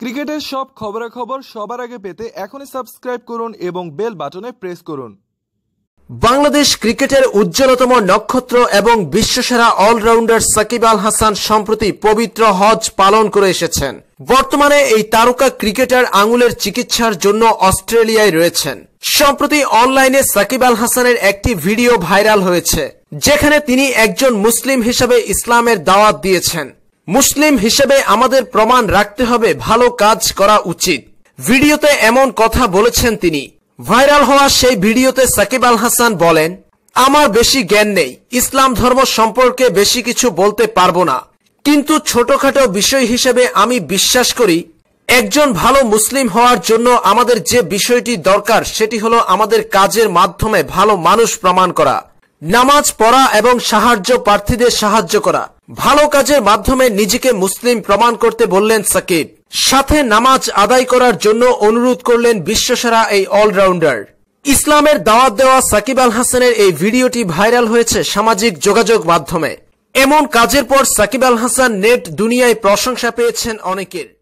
ক্রিকেটের সব খবরাখবর সবার আগে পেতে এখনই সাবস্ক্রাইব করুন এবং বেল বাটনে প্রেস করুন বাংলাদেশ ক্রিকেটের উজ্জ্বলতম নক্ষত্র এবং বিশ্বসেরা অলরাউন্ডার সাকিব আল হাসান সম্প্রতি পবিত্র হজ পালন করে এসেছেন বর্তমানে এই তারকা ক্রিকেটার আঙুলের চিকিৎসার জন্য অস্ট্রেলিয়ায় রয়েছেন সম্প্রতি অনলাইনে সাকিব আল হাসানের একটি ভিডিও ভাইরাল হয়েছে যেখানে তিনি একজন মুসলিম হিসাবে ইসলামের দাওয়াত দিয়েছেন মুসলিম হিসেবে আমাদের প্রমাণ রাখতে হবে ভালো কাজ করা উচিত ভিডিওতে এমন কথা বলেছেন তিনি ভাইরাল হওয়া সেই ভিডিওতে সাকিব আল হাসান বলেন আমার বেশি জ্ঞান নেই ইসলাম ধর্ম সম্পর্কে বেশি কিছু বলতে পারবো না কিন্তু ছোটখাটো বিষয় হিসেবে আমি বিশ্বাস করি একজন ভালো মুসলিম হওয়ার জন্য আমাদের যে বিষয়টি দরকার সেটি হলো আমাদের কাজের মাধ্যমে ভালো মানুষ প্রমাণ করা নামাজ পড়া এবং সাহায্য প্রার্থীদের সাহায্য করা ভালো কাজের মাধ্যমে নিজেকে মুসলিম প্রমাণ করতে বললেন সাকিব সাথে নামাজ আদায় করার জন্য অনুরোধ করলেন বিশ্বসেরা এই অলরাউন্ডার ইসলামের দাওয়াত দেওয়া সাকিব আল হাসানের এই ভিডিওটি ভাইরাল হয়েছে সামাজিক যোগাযোগ মাধ্যমে এমন কাজের পর সাকিব আল হাসান নেট দুনিয়ায় প্রশংসা পেয়েছেন অনেকের